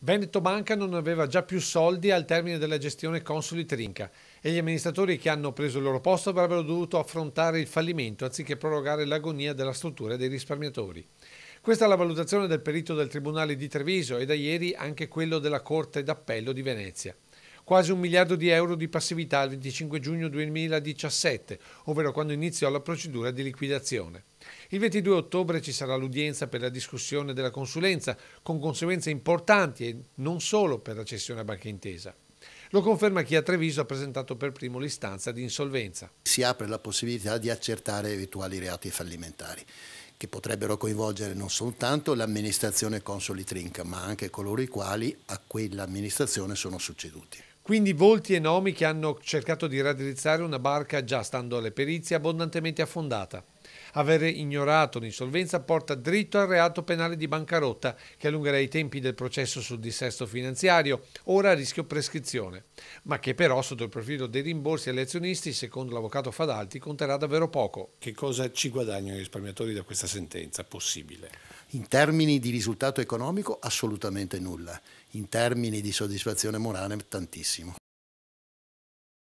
Veneto Banca non aveva già più soldi al termine della gestione Consoli Trinca e gli amministratori che hanno preso il loro posto avrebbero dovuto affrontare il fallimento anziché prorogare l'agonia della struttura e dei risparmiatori. Questa è la valutazione del perito del Tribunale di Treviso e da ieri anche quello della Corte d'Appello di Venezia quasi un miliardo di euro di passività al 25 giugno 2017, ovvero quando iniziò la procedura di liquidazione. Il 22 ottobre ci sarà l'udienza per la discussione della consulenza, con conseguenze importanti e non solo per la cessione a banca intesa. Lo conferma chi a Treviso ha presentato per primo l'istanza di insolvenza. Si apre la possibilità di accertare eventuali reati fallimentari che potrebbero coinvolgere non soltanto l'amministrazione Consoli Trinca, ma anche coloro i quali a quell'amministrazione sono succeduti. Quindi volti e nomi che hanno cercato di raddrizzare una barca già, stando alle perizie, abbondantemente affondata. Avere ignorato l'insolvenza porta dritto al reato penale di bancarotta che allungherà i tempi del processo sul dissesto finanziario, ora a rischio prescrizione, ma che però sotto il profilo dei rimborsi agli azionisti, secondo l'avvocato Fadalti, conterà davvero poco. Che cosa ci guadagnano i risparmiatori da questa sentenza possibile? In termini di risultato economico assolutamente nulla, in termini di soddisfazione morale tantissimo.